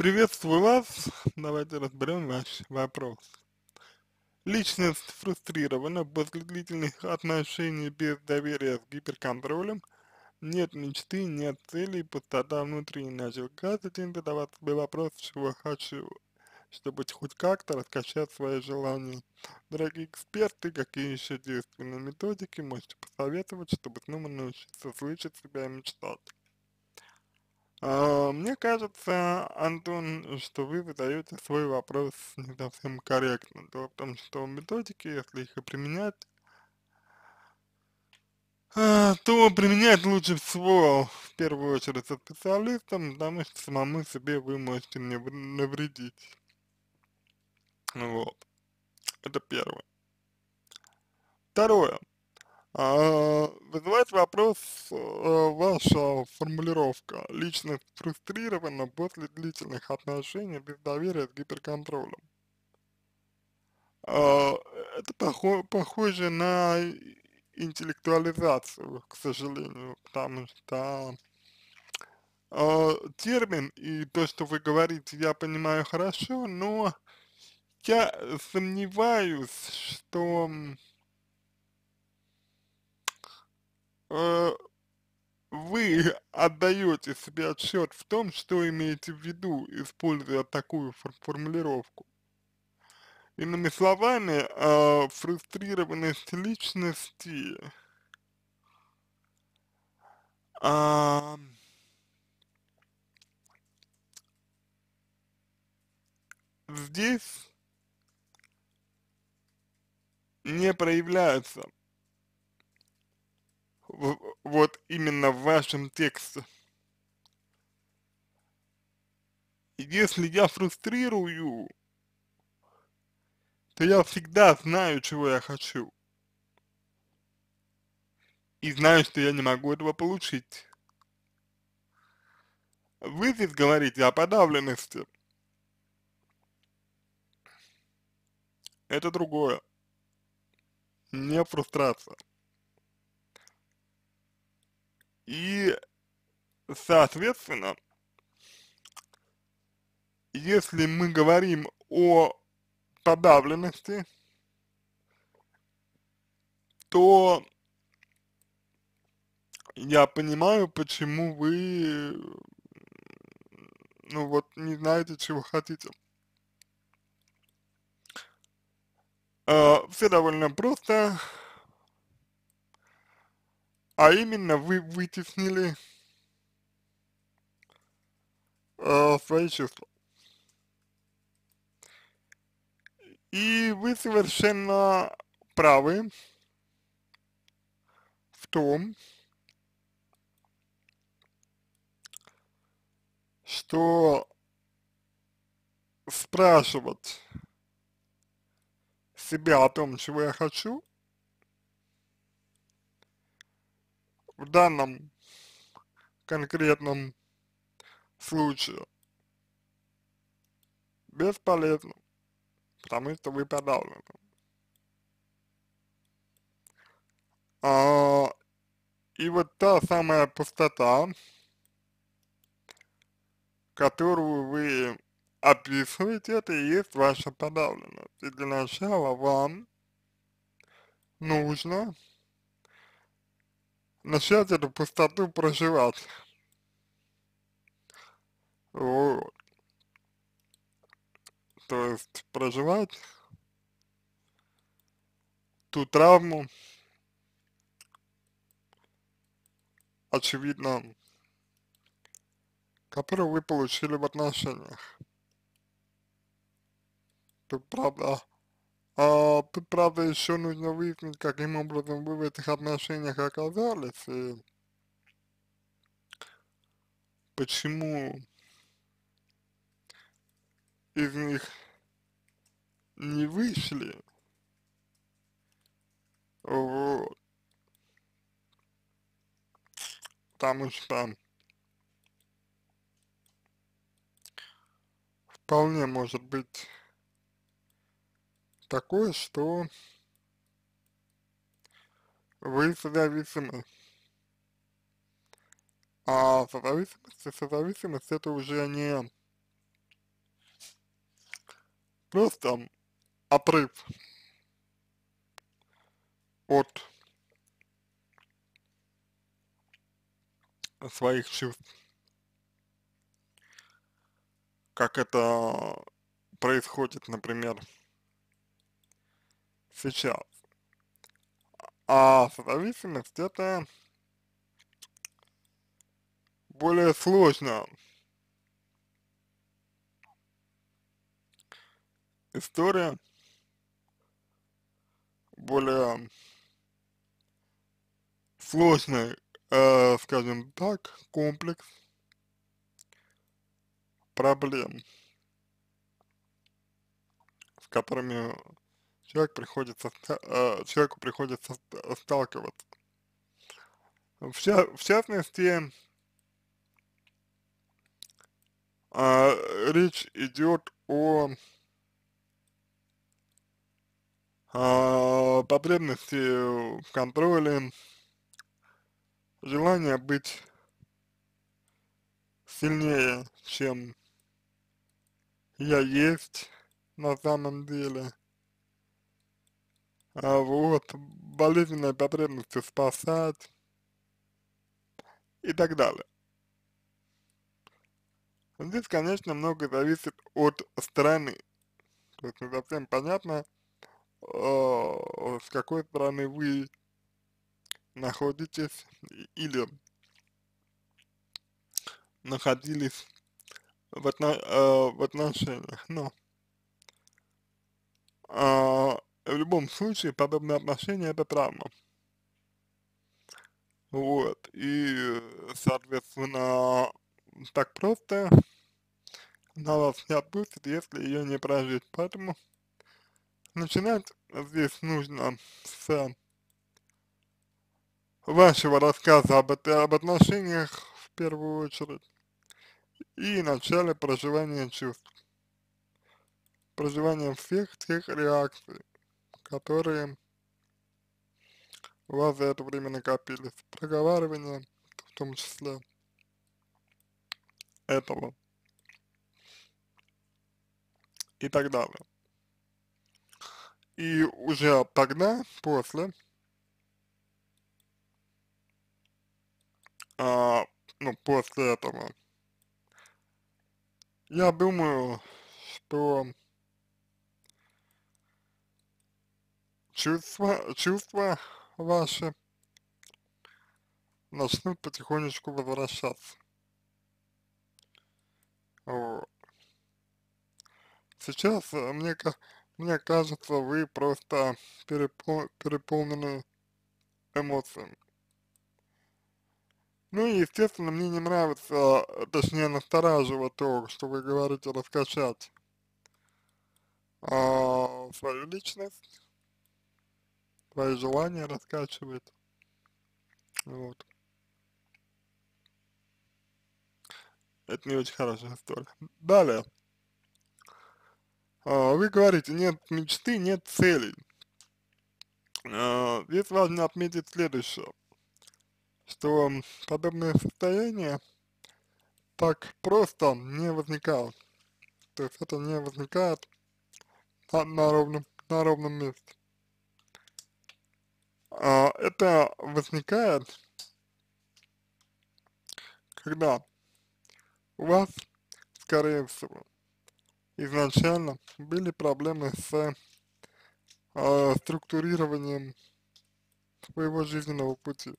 Приветствую вас. Давайте разберем ваш вопрос. Личность фрустрирована после длительных отношений без доверия с гиперконтролем. Нет мечты, нет целей, пустота внутри. Начал каждый день задавать себе вопрос, чего хочу, чтобы хоть как-то раскачать свои желания. Дорогие эксперты, какие еще действенные методики можете посоветовать, чтобы снова научиться слышать себя и мечтать? А, мне кажется, Антон, что вы задаете свой вопрос не совсем корректно. Дело в том, что методики, если их и применять, а, то применять лучше всего в первую очередь со специалистом, потому что самому себе вы можете не навредить. Вот. Это первое. Второе. А, вызывает вопрос э, ваша формулировка «личность фрустрирована после длительных отношений без доверия с гиперконтролем». А, это похоже на интеллектуализацию, к сожалению, потому что а, термин и то, что вы говорите, я понимаю хорошо, но я сомневаюсь, что Э, вы отдаете себе отчет в том, что имеете в виду, используя такую фор формулировку. Иными словами, э, фрустрированность личности э, здесь не проявляется вот именно в вашем тексте. если я фрустрирую, то я всегда знаю, чего я хочу. И знаю, что я не могу этого получить. Вы здесь говорите о подавленности. Это другое. Не фрустрация. И, соответственно, если мы говорим о подавленности, то я понимаю, почему вы, ну вот, не знаете, чего хотите. Э, а, все довольно просто а именно вы вытеснили э, свои чувства. И вы совершенно правы в том, что спрашивать себя о том, чего я хочу, в данном конкретном случае бесполезно, потому что вы подавлены. А, и вот та самая пустота, которую вы описываете, это и есть ваша подавленность. И для начала вам нужно начать эту пустоту проживать. Вот. То есть проживать ту травму, очевидно, которую вы получили в отношениях. Тут правда а, правда, еще нужно выяснить, каким образом вы в этих отношениях оказались и почему из них не вышли. Вот. Потому что вполне может быть Такое, что вы созависимы. А созависимость, созависимость это уже не просто отрыв от своих чувств, как это происходит, например, сейчас. А, а созависимость это более сложно. История более сложный, э, скажем так, комплекс проблем, с которыми человек приходится, э, человеку приходится сталкиваться. В, в частности, э, речь идет о э, потребности в контроле, желание быть сильнее, чем я есть на самом деле а вот, болезненные потребности спасать и так далее. Здесь, конечно, многое зависит от страны. То есть не совсем понятно, э, с какой стороны вы находитесь или находились в, отно э, в отношениях. Но э, в любом случае подобное отношение это травма. Вот, и, соответственно, так просто на вас не отпустит, если ее не прожить. Поэтому начинать здесь нужно с вашего рассказа об, об отношениях в первую очередь и начале проживания чувств, проживания всех тех реакций, которые у вас за это время накопились. Проговаривание, в том числе, этого и так далее. И уже тогда, после, а, ну, после этого, я думаю, что чувства, чувства ваши начнут потихонечку возвращаться. Вот. Сейчас, э, мне, мне кажется, вы просто переполнены эмоциями. Ну и, естественно, мне не нравится, э, точнее, настораживать то, что вы говорите, раскачать а, свою личность свои желания раскачивает. Вот. Это не очень хорошая история. Далее. А, вы говорите, нет мечты, нет целей. А, здесь важно отметить следующее, что подобное состояние так просто не возникает. То есть это не возникает на, на, ровном, на ровном месте. А, это возникает, когда у вас, скорее всего, изначально были проблемы с э, структурированием своего жизненного пути.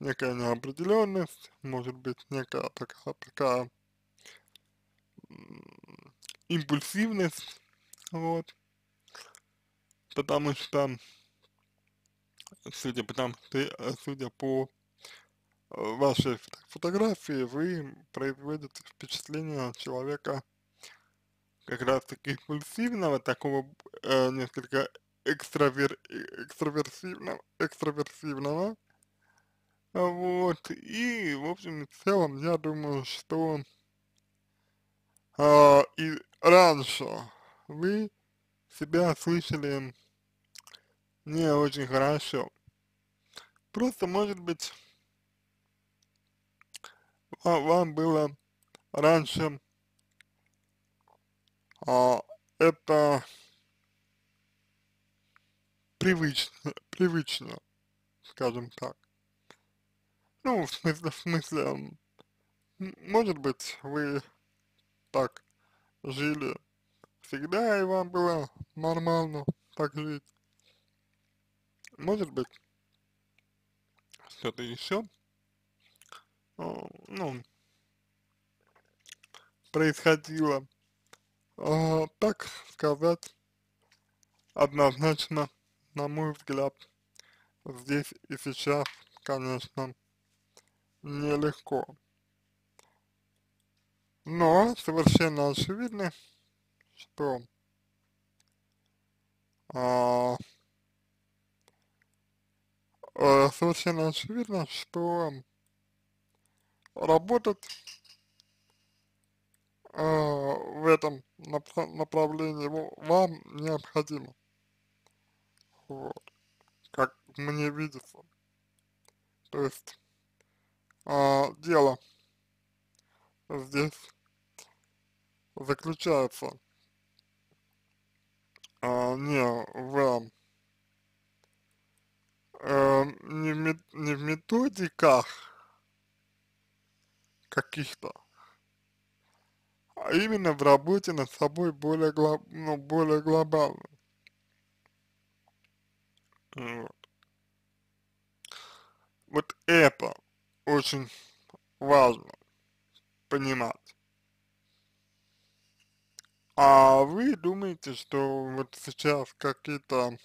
Некая неопределенность, может быть, некая такая, такая импульсивность, вот, потому что судя по, там, э, судя по э, вашей фотографии, вы производите впечатление человека как раз таки импульсивного, такого э, несколько экстравер, э, экстраверсивного, экстраверсивного. Вот, и в общем и целом я думаю, что э, и раньше вы себя слышали не очень хорошо. Просто, может быть, вам было раньше а, это привычно, привычно, скажем так. Ну, в смысле, в смысле, может быть, вы так жили всегда, и вам было нормально так жить может быть, что-то еще, ну, ну, происходило, э, так сказать, однозначно, на мой взгляд, здесь и сейчас, конечно, нелегко. Но совершенно очевидно, что э, э, совершенно очевидно, что работать э, в этом направлении вам необходимо. Вот. Как мне видится. То есть э, дело здесь заключается а, не в э, не, в, методиках каких-то, а именно в работе над собой более, глоб, ну, более глобально. Вот. вот это очень важно понимать. А вы думаете, что вот сейчас какие-то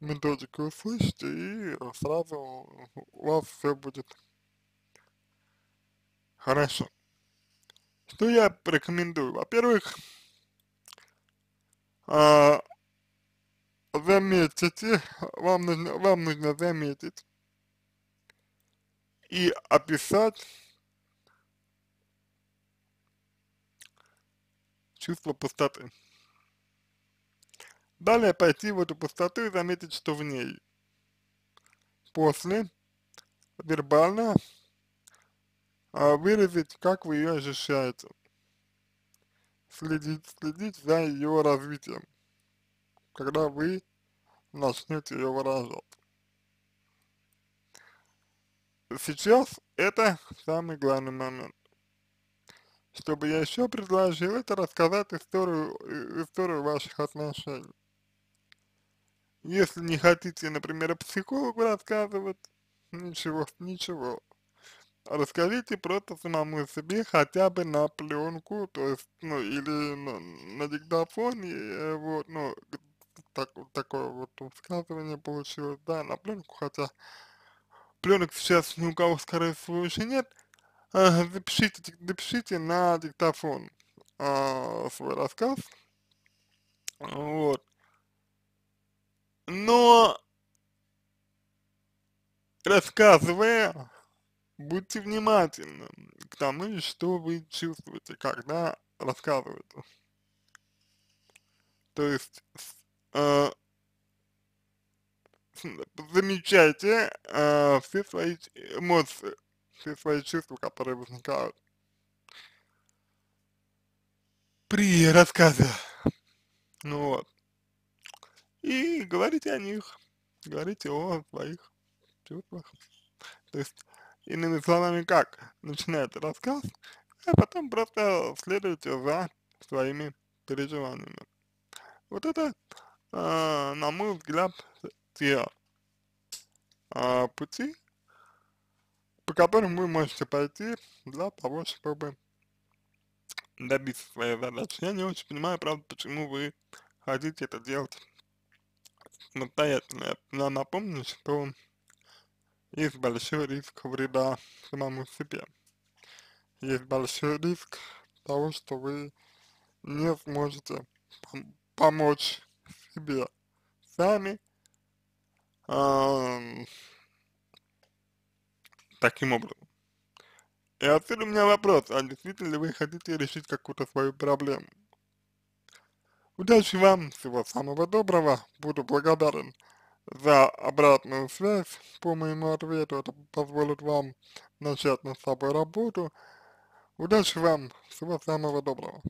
методику услышите и сразу у вас все будет хорошо. Что я рекомендую? Во-первых, а, заметите, вам нужно, вам нужно заметить и описать чувство пустоты. Далее пойти в эту пустоту и заметить, что в ней. После вербально а, выразить, как вы ее ощущаете. Следить, следить за ее развитием, когда вы начнете ее выражать. Сейчас это самый главный момент. Чтобы я еще предложил, это рассказать историю, э, историю ваших отношений. Если не хотите, например, психологу рассказывать, ничего, ничего. Расскажите просто самому себе хотя бы на пленку, то есть, ну, или на, на диктофоне, э, вот, ну, так, такое вот высказывание получилось, да, на пленку, хотя пленок сейчас ни у кого, скорее всего, еще нет, а, запишите, запишите на диктофон а, свой рассказ, вот, но, рассказывая, будьте внимательны к тому, что вы чувствуете, когда рассказываете. То есть, э, замечайте э, все свои эмоции, все свои чувства, которые возникают при рассказе. Ну вот и говорите о них, говорите о своих чувствах. То есть, иными словами, как начинает рассказ, а потом просто следуйте за своими переживаниями. Вот это, э, на мой взгляд, те э, пути, по которым вы можете пойти для того, чтобы добиться своей задачи. Я не очень понимаю, правда, почему вы хотите это делать Настоятельно ну, я напомню, что есть большой риск вреда самому себе. Есть большой риск того, что вы не сможете пом помочь себе сами. Эм, таким образом. И отсюда у меня вопрос, а действительно ли вы хотите решить какую-то свою проблему? Удачи вам, всего самого доброго, буду благодарен за обратную связь по моему ответу, это позволит вам начать над собой работу. Удачи вам, всего самого доброго.